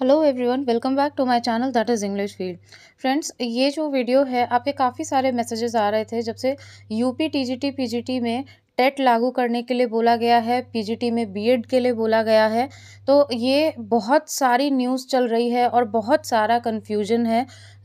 hello everyone welcome back to my channel that is English field friends ये जो video है आपके काफ़ी सारे मैसेजेस आ रहे थे जब से यूपी टीजीटी पीजीटी में टेट लागू करने के लिए बोला गया है पीजीटी में बीएड के लिए बोला गया है तो ये बहुत सारी न्यूज़ चल रही है और बहुत सारा कन्फ्यूजन है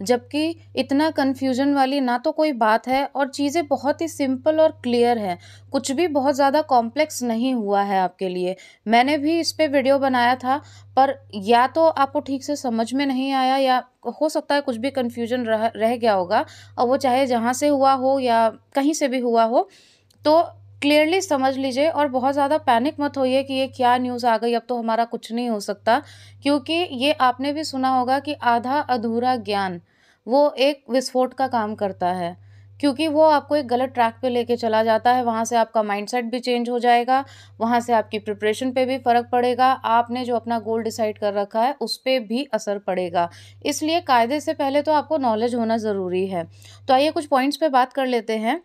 जबकि इतना कन्फ्यूजन वाली ना तो कोई बात है और चीज़ें बहुत ही सिंपल और क्लियर है कुछ भी बहुत ज़्यादा कॉम्प्लेक्स नहीं हुआ है आपके लिए मैंने भी इस पर वीडियो बनाया था पर या तो आपको ठीक से समझ में नहीं आया या हो सकता है कुछ भी कन्फ्यूजन रह रह गया होगा और वो चाहे जहाँ से हुआ हो या कहीं से भी हुआ हो तो क्लियरली समझ लीजिए और बहुत ज़्यादा पैनिक मत होइए कि ये क्या न्यूज़ आ गई अब तो हमारा कुछ नहीं हो सकता क्योंकि ये आपने भी सुना होगा कि आधा अधूरा ज्ञान वो एक विस्फोट का काम करता है क्योंकि वो आपको एक गलत ट्रैक पे लेके चला जाता है वहाँ से आपका माइंडसेट भी चेंज हो जाएगा वहाँ से आपकी प्रिपरेशन पे भी फ़र्क पड़ेगा आपने जो अपना गोल डिसाइड कर रखा है उस पर भी असर पड़ेगा इसलिए कायदे से पहले तो आपको नॉलेज होना ज़रूरी है तो आइए कुछ पॉइंट्स पे बात कर लेते हैं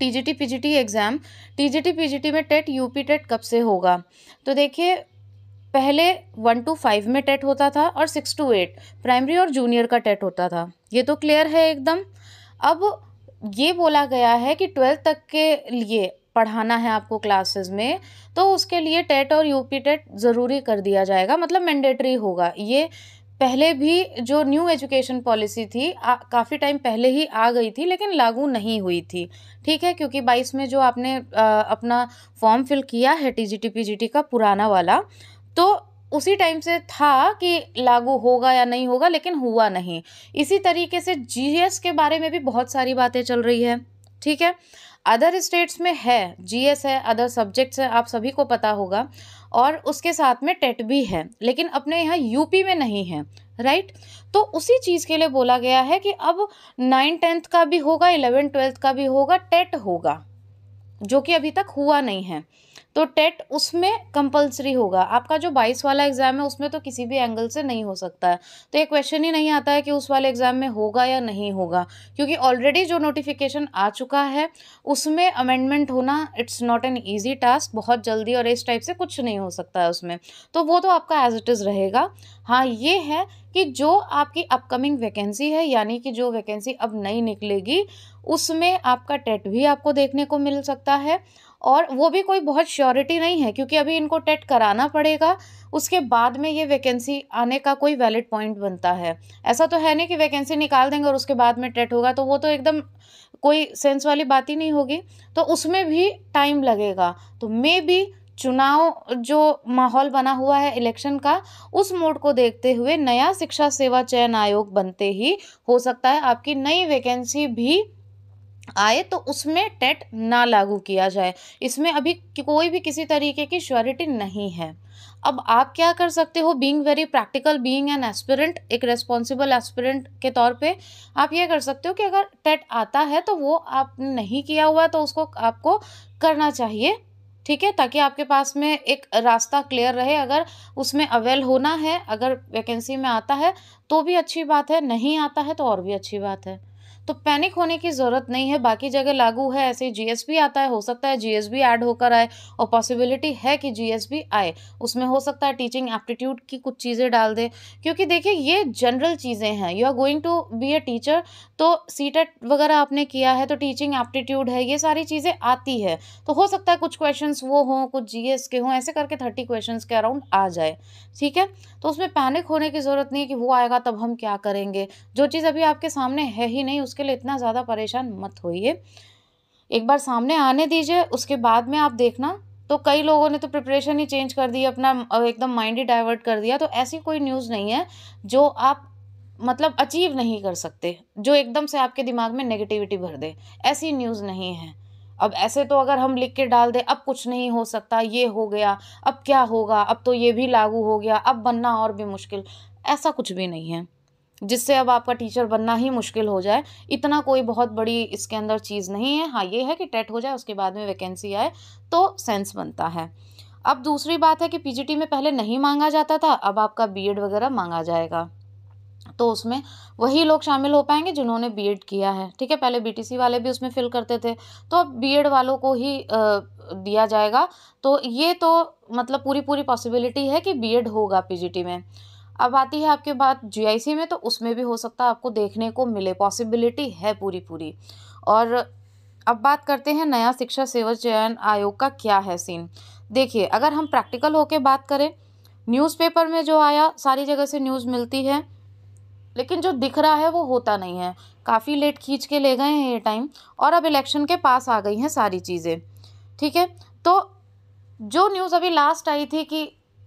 TGT PGT exam TGT PGT में टेट यूपी टेट कब से होगा तो देखिए पहले वन टू फाइव में टेट होता था और सिक्स टू एट प्राइमरी और जूनियर का टेट होता था ये तो क्लियर है एकदम अब ये बोला गया है कि ट्वेल्थ तक के लिए पढ़ाना है आपको क्लासेस में तो उसके लिए टेट और यूपी टेट ज़रूरी कर दिया जाएगा मतलब मैंडेटरी होगा ये पहले भी जो न्यू एजुकेशन पॉलिसी थी काफ़ी टाइम पहले ही आ गई थी लेकिन लागू नहीं हुई थी ठीक है क्योंकि बाईस में जो आपने आ, अपना फॉर्म फिल किया है T G T P G T का पुराना वाला तो उसी टाइम से था कि लागू होगा या नहीं होगा लेकिन हुआ नहीं इसी तरीके से एस के बारे में भी बहुत सारी बातें चल रही है ठीक है अदर स्टेट्स में है एस है अदर सब्जेक्ट्स है आप सभी को पता होगा और उसके साथ में टेट भी है लेकिन अपने यहाँ यूपी में नहीं है राइट तो उसी चीज़ के लिए बोला गया है कि अब नाइन टेंथ का भी होगा इलेवन ट्वेल्थ का भी होगा टेट होगा जो कि अभी तक हुआ नहीं है तो टेट उसमें कंपलसरी होगा आपका जो बाईस वाला एग्ज़ाम है उसमें तो किसी भी एंगल से नहीं हो सकता है तो ये क्वेश्चन ही नहीं आता है कि उस वाले एग्ज़ाम में होगा या नहीं होगा क्योंकि ऑलरेडी जो नोटिफिकेशन आ चुका है उसमें अमेंडमेंट होना it's not an easy task बहुत जल्दी और इस टाइप से कुछ नहीं हो सकता है उसमें तो वो तो आपका एज इट इज़ रहेगा हाँ ये है कि जो आपकी अपकमिंग वैकेंसी है यानी कि जो वैकेंसी अब नई निकलेगी उसमें आपका टेट भी आपको देखने को मिल सकता है और वो भी कोई बहुत श्योरिटी नहीं है क्योंकि अभी इनको टेट कराना पड़ेगा उसके बाद में ये वैकेंसी आने का कोई वैलिड पॉइंट बनता है ऐसा तो है नहीं कि वैकेंसी निकाल देंगे और उसके बाद में टेट होगा तो वो तो एकदम कोई सेंस वाली बात ही नहीं होगी तो उसमें भी टाइम लगेगा तो मे बी चुनाव जो माहौल बना हुआ है इलेक्शन का उस मोड को देखते हुए नया शिक्षा सेवा चयन आयोग बनते ही हो सकता है आपकी नई वैकेंसी भी आए तो उसमें टेट ना लागू किया जाए इसमें अभी कोई भी किसी तरीके की श्योरिटी नहीं है अब आप क्या कर सकते हो being very practical being an aspirant एक रेस्पॉन्सिबल एस्पिरेंट के तौर पे आप ये कर सकते हो कि अगर टेट आता है तो वो आप नहीं किया हुआ तो उसको आपको करना चाहिए ठीक है ताकि आपके पास में एक रास्ता क्लियर रहे अगर उसमें अवेल होना है अगर वैकेंसी में आता है तो भी अच्छी बात है नहीं आता है तो और भी अच्छी बात है तो पैनिक होने की ज़रूरत नहीं है बाकी जगह लागू है ऐसे ही जीएसबी आता है हो सकता है जीएसबी ऐड होकर आए और पॉसिबिलिटी है कि जीएसबी आए उसमें हो सकता है टीचिंग एप्टीट्यूड की कुछ चीज़ें डाल दे क्योंकि देखिए ये जनरल चीज़ें हैं you are going to be a teacher तो सी वगैरह आपने किया है तो टीचिंग एप्टीट्यूड है ये सारी चीज़ें आती है तो हो सकता है कुछ क्वेश्चन वो हों कुछ जी के हों ऐसे करके थर्टी क्वेश्चन के अराउंड आ जाए ठीक है तो उसमें पैनिक होने की ज़रूरत नहीं है कि वो आएगा तब हम क्या करेंगे जो चीज़ अभी आपके सामने है ही नहीं उसके उसके लिए इतना ज़्यादा परेशान मत होइए एक बार सामने आने दीजिए उसके बाद में आप देखना तो कई लोगों ने तो प्रिपरेशन ही चेंज कर दी अपना एकदम माइंड ही डाइवर्ट कर दिया तो ऐसी कोई न्यूज़ नहीं है जो आप मतलब अचीव नहीं कर सकते जो एकदम से आपके दिमाग में नेगेटिविटी भर दे ऐसी न्यूज़ नहीं है अब ऐसे तो अगर हम लिख के डाल दें अब कुछ नहीं हो सकता ये हो गया अब क्या होगा अब तो ये भी लागू हो गया अब बनना और भी मुश्किल ऐसा कुछ भी नहीं है जिससे अब आपका टीचर बनना ही मुश्किल हो जाए इतना कोई बहुत बड़ी इसके अंदर चीज़ नहीं है हाँ ये है कि टेट हो जाए उसके बाद में वैकेंसी आए तो सेंस बनता है अब दूसरी बात है कि पीजीटी में पहले नहीं मांगा जाता था अब आपका बीएड वगैरह मांगा जाएगा तो उसमें वही लोग शामिल हो पाएंगे जिन्होंने बीएड किया है ठीक है पहले बीटीसी वाले भी उसमें फिल करते थे तो अब बीएड वालों को ही आ, दिया जाएगा तो ये तो मतलब पूरी पूरी पॉसिबिलिटी है कि बीएड होगा पीजीटी में अब आती है आपके बात जीआईसी में तो उसमें भी हो सकता है आपको देखने को मिले पॉसिबिलिटी है पूरी पूरी और अब बात करते हैं नया शिक्षा सेवा चयन आयोग का क्या है सीन देखिए अगर हम प्रैक्टिकल होके बात करें न्यूज़पेपर में जो आया सारी जगह से न्यूज़ मिलती है लेकिन जो दिख रहा है वो होता नहीं है काफ़ी लेट खींच के ले गए हैं ये टाइम और अब इलेक्शन के पास आ गई हैं सारी चीज़ें ठीक है तो जो न्यूज़ अभी लास्ट आई थी कि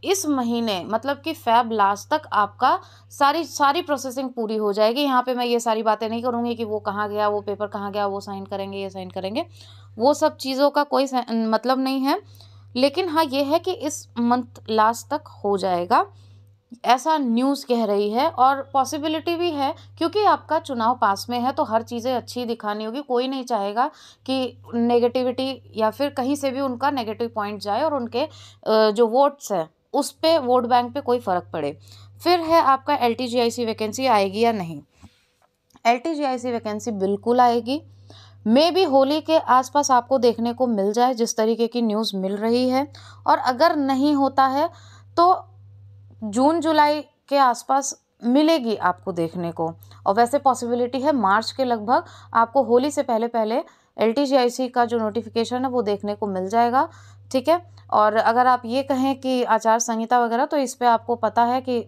इस महीने मतलब कि फैब लास्ट तक आपका सारी सारी प्रोसेसिंग पूरी हो जाएगी यहाँ पे मैं ये सारी बातें नहीं करूँगी कि वो कहाँ गया वो पेपर कहाँ गया वो साइन करेंगे ये साइन करेंगे वो सब चीज़ों का कोई मतलब नहीं है लेकिन हाँ ये है कि इस मंथ लास्ट तक हो जाएगा ऐसा न्यूज़ कह रही है और पॉसिबिलिटी भी है क्योंकि आपका चुनाव पास में है तो हर चीज़ें अच्छी दिखानी होगी कोई नहीं चाहेगा कि नेगेटिविटी या फिर कहीं से भी उनका नेगेटिव पॉइंट जाए और उनके जो वोट्स हैं उस पर वोट बैंक पे कोई फ़र्क पड़े फिर है आपका एल वैकेंसी आएगी या नहीं एल वैकेंसी बिल्कुल आएगी मे भी होली के आसपास आपको देखने को मिल जाए जिस तरीके की न्यूज़ मिल रही है और अगर नहीं होता है तो जून जुलाई के आसपास मिलेगी आपको देखने को और वैसे पॉसिबिलिटी है मार्च के लगभग आपको होली से पहले पहले एल का जो नोटिफिकेशन है वो देखने को मिल जाएगा ठीक है और अगर आप ये कहें कि आचार संहिता वगैरह तो इस पर आपको पता है कि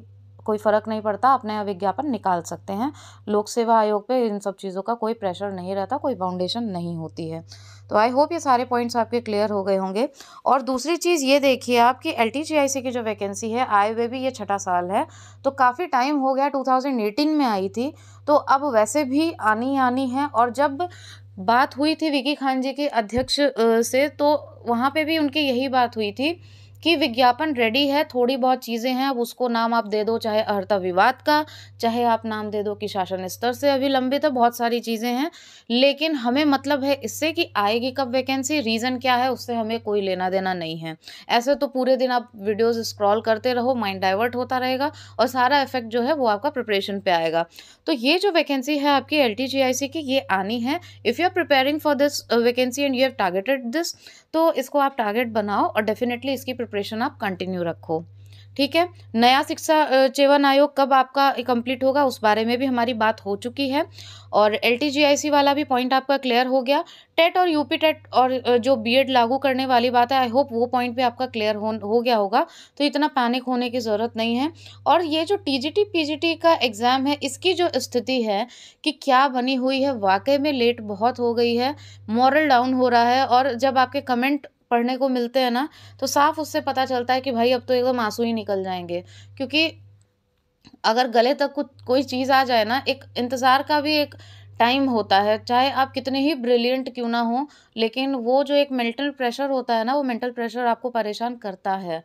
कोई फ़र्क नहीं पड़ता आप नया विज्ञापन निकाल सकते हैं लोक सेवा आयोग पे इन सब चीज़ों का कोई प्रेशर नहीं रहता कोई फाउंडेशन नहीं होती है तो आई होप ये सारे पॉइंट्स आपके क्लियर हो गए होंगे और दूसरी चीज़ ये देखिए आप कि एल की जो वैकेंसी है आए हुए भी ये छठा साल है तो काफ़ी टाइम हो गया 2018 में आई थी तो अब वैसे भी आनी आनी है और जब बात हुई थी विकी खान जी के अध्यक्ष से तो वहाँ पे भी उनकी यही बात हुई थी कि विज्ञापन रेडी है थोड़ी बहुत चीज़ें हैं अब उसको नाम आप दे दो चाहे अर्थ विवाद का चाहे आप नाम दे दो कि शासन स्तर से अभी लंबे तो बहुत सारी चीज़ें हैं लेकिन हमें मतलब है इससे कि आएगी कब वैकेंसी रीज़न क्या है उससे हमें कोई लेना देना नहीं है ऐसे तो पूरे दिन आप वीडियोज़ स्क्रॉल करते रहो माइंड डाइवर्ट होता रहेगा और सारा इफेक्ट जो है वो आपका प्रिपरेशन पे आएगा तो ये जो वैकेंसी है आपकी एल की ये आनी है if you are preparing for this vacancy and you have targeted this तो इसको आप टारगेट बनाओ और डेफिनेटली इसकी प्रिपरेशन आप कंटिन्यू रखो ठीक है नया शिक्षा चेवन आयोग कब आपका कंप्लीट होगा उस बारे में भी हमारी बात हो चुकी है और एल वाला भी पॉइंट आपका क्लियर हो गया टेट e और यूपी टेट e और जो बीएड लागू करने वाली बात है आई होप वो पॉइंट भी आपका क्लियर हो, हो गया होगा तो इतना पैनिक होने की ज़रूरत नहीं है और ये जो टीजीटी पीजीटी का एग्ज़ाम है इसकी जो स्थिति है कि क्या बनी हुई है वाकई में लेट बहुत हो गई है मॉरल डाउन हो रहा है और जब आपके कमेंट पढ़ने को मिलते हैं ना तो साफ उससे पता चलता है कि भाई अब तो एकदम आंसू ही निकल जाएंगे क्योंकि अगर गले तक कुछ कोई चीज़ आ जाए ना एक इंतज़ार का भी एक टाइम होता है चाहे आप कितने ही ब्रिलियंट क्यों ना हो लेकिन वो जो एक मेंटल प्रेशर होता है ना वो मेंटल प्रेशर आपको परेशान करता है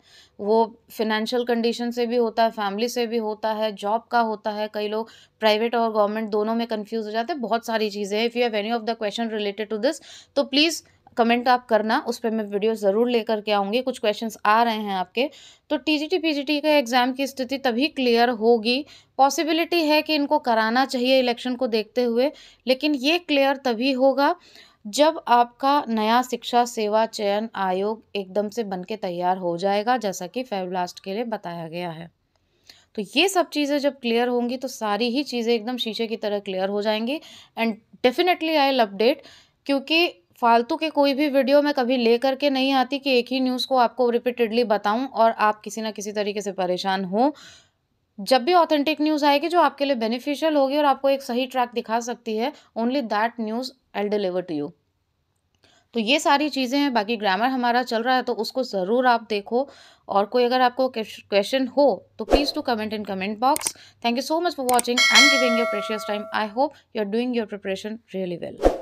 वो फिनेंशियल कंडीशन से भी होता है फैमिली से भी होता है जॉब का होता है कई लोग प्राइवेट और गवर्नमेंट दोनों में कंफ्यूज हो जाते हैं बहुत सारी चीज़ें if you have any of the question related to this तो प्लीज़ कमेंट आप करना उस पर मैं वीडियो ज़रूर लेकर के आऊँगी कुछ क्वेश्चंस आ रहे हैं आपके तो टीजीटी पीजीटी के एग्ज़ाम की स्थिति तभी क्लियर होगी पॉसिबिलिटी है कि इनको कराना चाहिए इलेक्शन को देखते हुए लेकिन ये क्लियर तभी होगा जब आपका नया शिक्षा सेवा चयन आयोग एकदम से बन के तैयार हो जाएगा जैसा कि फेबलास्ट के लिए बताया गया है तो ये सब चीज़ें जब क्लियर होंगी तो सारी ही चीज़ें एकदम शीशे की तरह क्लियर हो जाएंगी and definitely I'll update क्योंकि फालतू के कोई भी वीडियो मैं कभी ले करके नहीं आती कि एक ही न्यूज़ को आपको रिपीटेडली बताऊं और आप किसी ना किसी तरीके से परेशान हो जब भी ऑथेंटिक न्यूज़ आएगी जो आपके लिए बेनिफिशियल होगी और आपको एक सही ट्रैक दिखा सकती है only that news will deliver to you तो ये सारी चीज़ें हैं बाकी ग्रामर हमारा चल रहा है तो उसको ज़रूर आप देखो और कोई अगर आपको क्वेश्चन हो तो please to comment in comment box thank you so much for watching and giving your precious time I hope you are doing your preparation really well